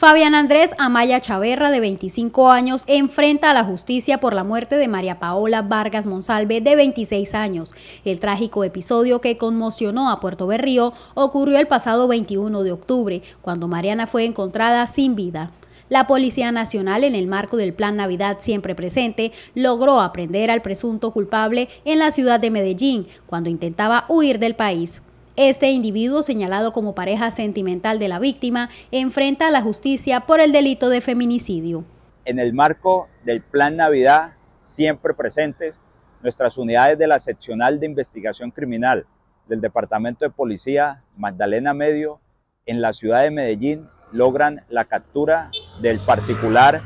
Fabián Andrés Amaya Chaverra, de 25 años, enfrenta a la justicia por la muerte de María Paola Vargas Monsalve, de 26 años. El trágico episodio que conmocionó a Puerto Berrío ocurrió el pasado 21 de octubre, cuando Mariana fue encontrada sin vida. La Policía Nacional, en el marco del Plan Navidad Siempre Presente, logró aprender al presunto culpable en la ciudad de Medellín, cuando intentaba huir del país. Este individuo, señalado como pareja sentimental de la víctima, enfrenta a la justicia por el delito de feminicidio. En el marco del Plan Navidad, siempre presentes, nuestras unidades de la seccional de investigación criminal del Departamento de Policía Magdalena Medio en la ciudad de Medellín logran la captura del particular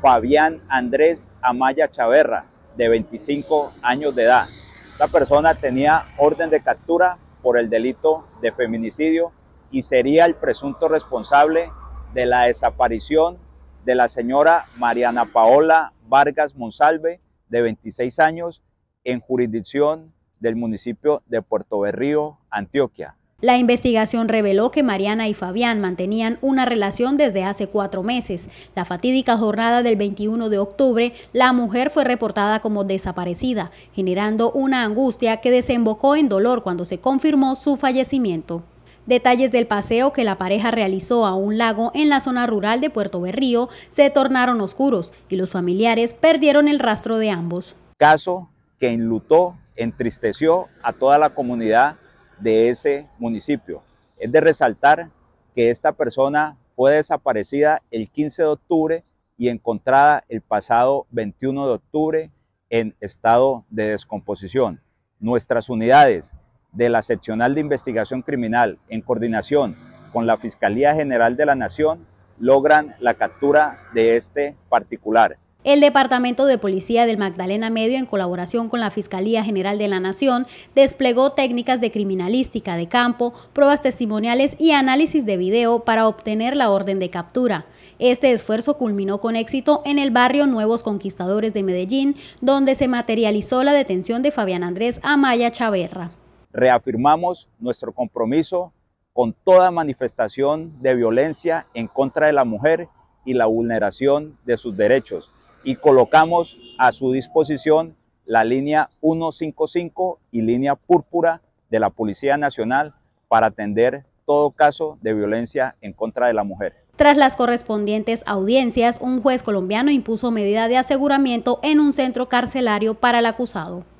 Fabián Andrés Amaya Chaverra, de 25 años de edad. Esta persona tenía orden de captura por el delito de feminicidio y sería el presunto responsable de la desaparición de la señora Mariana Paola Vargas Monsalve, de 26 años, en jurisdicción del municipio de Puerto Berrío, Antioquia. La investigación reveló que Mariana y Fabián mantenían una relación desde hace cuatro meses. La fatídica jornada del 21 de octubre, la mujer fue reportada como desaparecida, generando una angustia que desembocó en dolor cuando se confirmó su fallecimiento. Detalles del paseo que la pareja realizó a un lago en la zona rural de Puerto Berrío se tornaron oscuros y los familiares perdieron el rastro de ambos. Caso que enlutó, entristeció a toda la comunidad de ese municipio. Es de resaltar que esta persona fue desaparecida el 15 de octubre y encontrada el pasado 21 de octubre en estado de descomposición. Nuestras unidades de la seccional de investigación criminal, en coordinación con la Fiscalía General de la Nación, logran la captura de este particular. El Departamento de Policía del Magdalena Medio, en colaboración con la Fiscalía General de la Nación, desplegó técnicas de criminalística de campo, pruebas testimoniales y análisis de video para obtener la orden de captura. Este esfuerzo culminó con éxito en el barrio Nuevos Conquistadores de Medellín, donde se materializó la detención de Fabián Andrés Amaya Chaverra. Reafirmamos nuestro compromiso con toda manifestación de violencia en contra de la mujer y la vulneración de sus derechos y colocamos a su disposición la línea 155 y línea púrpura de la Policía Nacional para atender todo caso de violencia en contra de la mujer. Tras las correspondientes audiencias, un juez colombiano impuso medida de aseguramiento en un centro carcelario para el acusado.